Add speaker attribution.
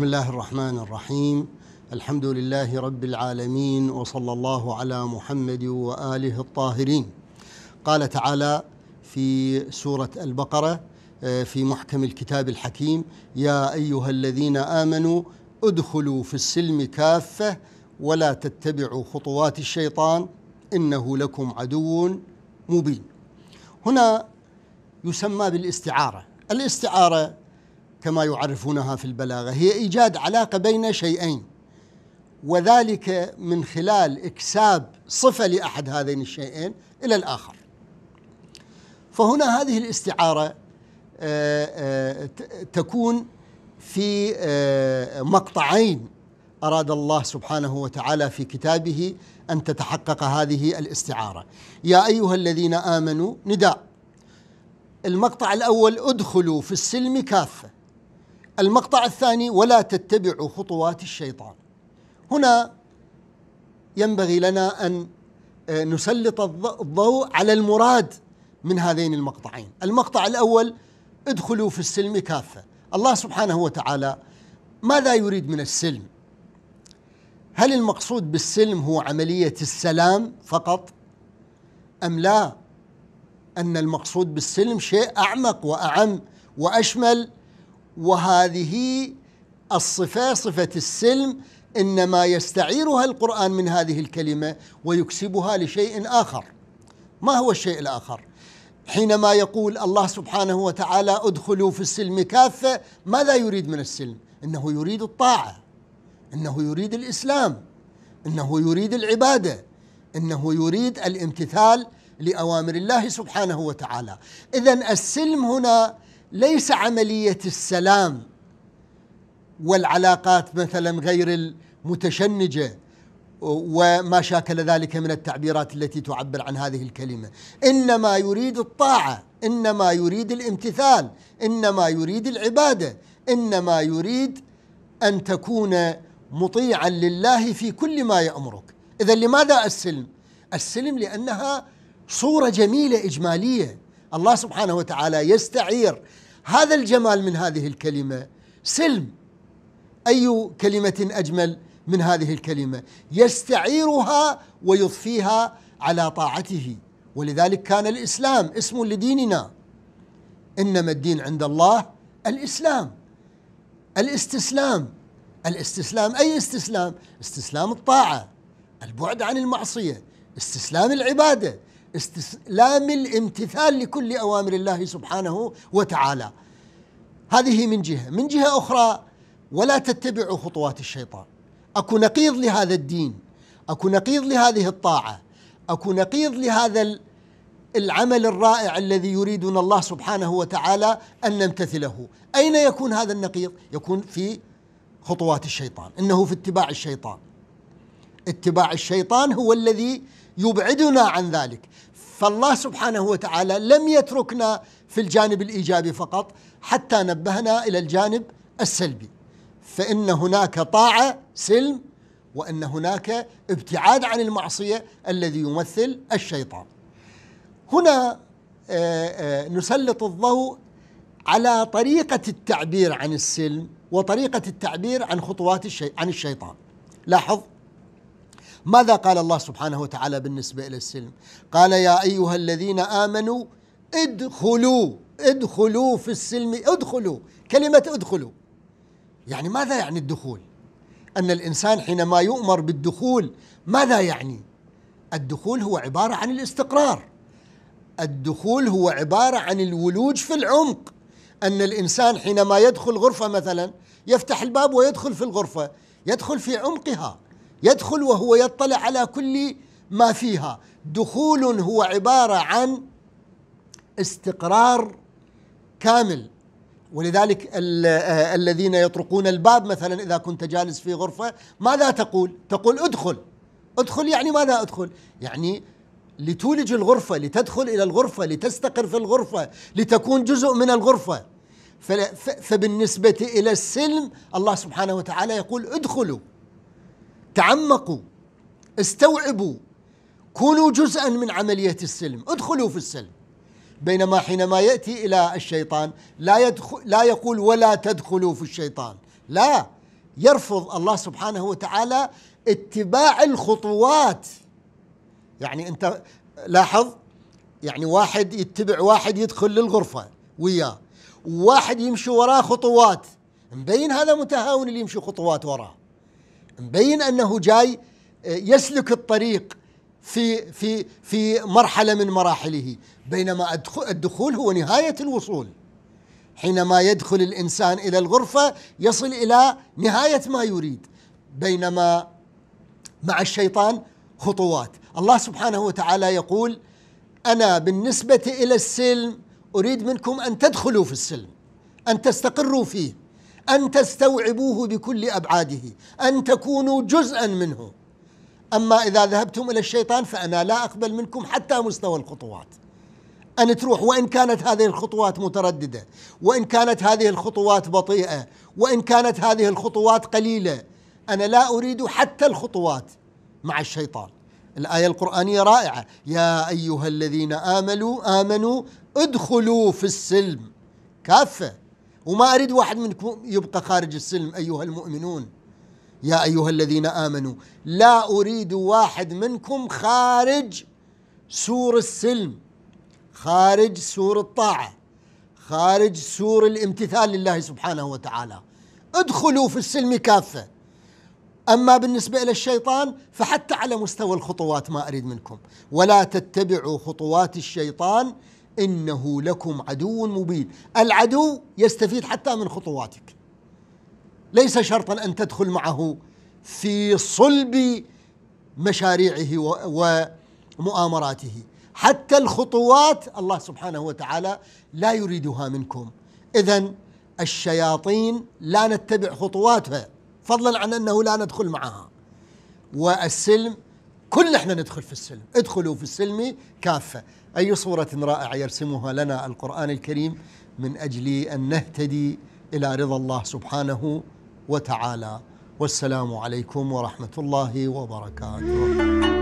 Speaker 1: بسم الله الرحمن الرحيم الحمد لله رب العالمين وصلى الله على محمد واله الطاهرين قال تعالى في سوره البقره في محكم الكتاب الحكيم يا ايها الذين امنوا ادخلوا في السلم كافه ولا تتبعوا خطوات الشيطان انه لكم عدو مبين هنا يسمى بالاستعاره الاستعاره كما يعرفونها في البلاغه هي ايجاد علاقه بين شيئين وذلك من خلال اكساب صفه لاحد هذين الشيئين الى الاخر فهنا هذه الاستعاره آه، آه، تكون في آه، مقطعين اراد الله سبحانه وتعالى في كتابه ان تتحقق هذه الاستعاره يا ايها الذين امنوا نداء المقطع الاول ادخلوا في السلم كافه المقطع الثاني ولا تتبعوا خطوات الشيطان هنا ينبغي لنا ان آه، نسلط الضوء على المراد من هذين المقطعين المقطع الاول ادخلوا في السلم كافه الله سبحانه وتعالى ماذا يريد من السلم هل المقصود بالسلم هو عمليه السلام فقط ام لا ان المقصود بالسلم شيء اعمق واعم واشمل وهذه الصفة صفة السلم إنما يستعيرها القرآن من هذه الكلمة ويكسبها لشيء آخر ما هو الشيء الآخر؟ حينما يقول الله سبحانه وتعالى ادخلوا في السلم كافة ماذا يريد من السلم؟ إنه يريد الطاعة إنه يريد الإسلام إنه يريد العبادة إنه يريد الامتثال لأوامر الله سبحانه وتعالى إذا السلم هنا ليس عمليه السلام والعلاقات مثلا غير المتشنجه وما شاكل ذلك من التعبيرات التي تعبر عن هذه الكلمه انما يريد الطاعه انما يريد الامتثال انما يريد العباده انما يريد ان تكون مطيعا لله في كل ما يامرك اذا لماذا السلم السلم لانها صوره جميله اجماليه الله سبحانه وتعالى يستعير هذا الجمال من هذه الكلمة سلم أي كلمة أجمل من هذه الكلمة يستعيرها ويضفيها على طاعته ولذلك كان الإسلام اسم لديننا إنما الدين عند الله الإسلام الاستسلام الاستسلام أي استسلام استسلام الطاعة البعد عن المعصية استسلام العبادة استسلام الامتثال لكل اوامر الله سبحانه وتعالى. هذه من جهه، من جهه اخرى ولا تتبعوا خطوات الشيطان. اكو نقيض لهذا الدين، اكو نقيض لهذه الطاعه، اكو نقيض لهذا العمل الرائع الذي يريدنا الله سبحانه وتعالى ان نمتثله، اين يكون هذا النقيض؟ يكون في خطوات الشيطان، انه في اتباع الشيطان. اتباع الشيطان هو الذي يبعدنا عن ذلك فالله سبحانه وتعالى لم يتركنا في الجانب الايجابي فقط حتى نبهنا الى الجانب السلبي فان هناك طاعه سلم وان هناك ابتعاد عن المعصيه الذي يمثل الشيطان. هنا آه، آه، نسلط الضوء على طريقه التعبير عن السلم وطريقه التعبير عن خطوات الشي عن الشيطان. لاحظ ماذا قال الله سبحانه وتعالى بالنسبة إلى السلم قال يا أيها الذين آمنوا ادخلوا ادخلوا في السلم ادخلوا كلمة ادخلوا يعني ماذا يعني الدخول أن الإنسان حينما يؤمر بالدخول ماذا يعني الدخول هو عبارة عن الاستقرار الدخول هو عبارة عن الولوج في العمق أن الإنسان حينما يدخل غرفة مثلا يفتح الباب ويدخل في الغرفة يدخل في عمقها يدخل وهو يطلع على كل ما فيها دخول هو عباره عن استقرار كامل ولذلك آه، الذين يطرقون الباب مثلا اذا كنت جالس في غرفه ماذا تقول؟ تقول ادخل ادخل يعني ماذا ادخل؟ يعني لتولج الغرفه لتدخل الى الغرفه لتستقر في الغرفه لتكون جزء من الغرفه فبالنسبه الى السلم الله سبحانه وتعالى يقول ادخلوا تعمقوا استوعبوا كونوا جزءا من عملية السلم ادخلوا في السلم بينما حينما يأتي إلى الشيطان لا, يدخل لا يقول ولا تدخلوا في الشيطان لا يرفض الله سبحانه وتعالى اتباع الخطوات يعني أنت لاحظ يعني واحد يتبع واحد يدخل للغرفة وياه واحد يمشي وراه خطوات مبين هذا متهاون اللي يمشي خطوات وراه مبين انه جاي آه، يسلك الطريق في في في مرحله من مراحله بينما الدخول هو نهايه الوصول حينما يدخل الانسان الى الغرفه يصل الى نهايه ما يريد بينما مع الشيطان خطوات الله سبحانه وتعالى يقول انا بالنسبه الى السلم اريد منكم ان تدخلوا في السلم ان تستقروا فيه أن تستوعبوه بكل أبعاده أن تكونوا جزءا منه أما إذا ذهبتم إلى الشيطان فأنا لا أقبل منكم حتى مستوى الخطوات أن تروح وإن كانت هذه الخطوات مترددة وإن كانت هذه الخطوات بطيئة وإن كانت هذه الخطوات قليلة أنا لا أريد حتى الخطوات مع الشيطان الآية القرآنية رائعة يا أيها الذين آمنوا آمنوا ادخلوا في السلم كافة وما أريد واحد منكم يبقى خارج السلم أيها المؤمنون يا أيها الذين آمنوا لا أريد واحد منكم خارج سور السلم خارج سور الطاعة خارج سور الامتثال لله سبحانه وتعالى ادخلوا في السلم كافة أما بالنسبة إلى الشيطان فحتى على مستوى الخطوات ما أريد منكم ولا تتبعوا خطوات الشيطان إنه لكم عدو مبين العدو يستفيد حتى من خطواتك ليس شرطا أن تدخل معه في صلب مشاريعه ومؤامراته حتى الخطوات الله سبحانه وتعالى لا يريدها منكم إذا الشياطين لا نتبع خطواتها فضلا عن أنه لا ندخل معها والسلم كل احنا ندخل في السلم ادخلوا في السلم كافة أي صورة رائعة يرسمها لنا القرآن الكريم من أجل أن نهتدي إلى رضا الله سبحانه وتعالى والسلام عليكم ورحمة الله وبركاته